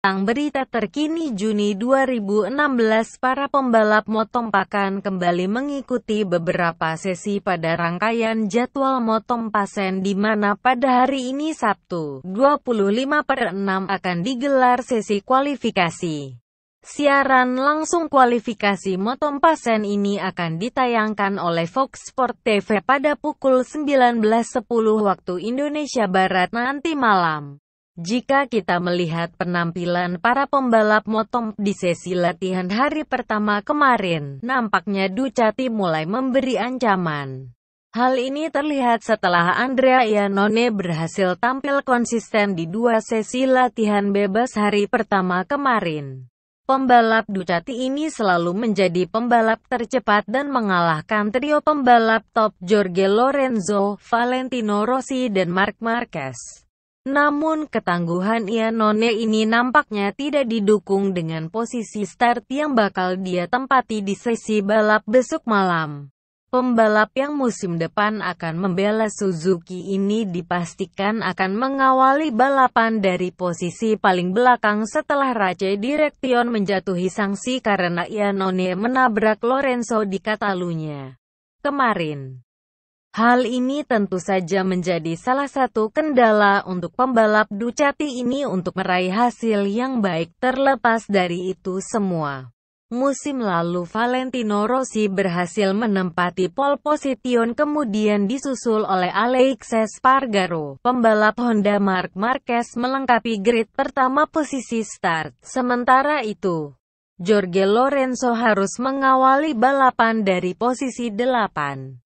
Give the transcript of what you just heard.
Tentang berita terkini Juni 2016 para pembalap Motompakan kembali mengikuti beberapa sesi pada rangkaian jadwal Motompasen di mana pada hari ini Sabtu 25 per 6 akan digelar sesi kualifikasi. Siaran langsung kualifikasi Motompasen ini akan ditayangkan oleh Fox Sport TV pada pukul 19.10 waktu Indonesia Barat nanti malam. Jika kita melihat penampilan para pembalap motom di sesi latihan hari pertama kemarin, nampaknya Ducati mulai memberi ancaman. Hal ini terlihat setelah Andrea Iannone berhasil tampil konsisten di dua sesi latihan bebas hari pertama kemarin. Pembalap Ducati ini selalu menjadi pembalap tercepat dan mengalahkan trio pembalap top Jorge Lorenzo, Valentino Rossi dan Marc Marquez. Namun ketangguhan Ianone ini nampaknya tidak didukung dengan posisi start yang bakal dia tempati di sesi balap besok malam. Pembalap yang musim depan akan membela Suzuki ini dipastikan akan mengawali balapan dari posisi paling belakang setelah Race Direction menjatuhi sanksi karena Ianone menabrak Lorenzo di Katalunya. Kemarin, Hal ini tentu saja menjadi salah satu kendala untuk pembalap Ducati ini untuk meraih hasil yang baik terlepas dari itu semua. Musim lalu Valentino Rossi berhasil menempati pole position kemudian disusul oleh Alex Espargaro. Pembalap Honda Mark Marquez melengkapi grid pertama posisi start. Sementara itu, Jorge Lorenzo harus mengawali balapan dari posisi 8.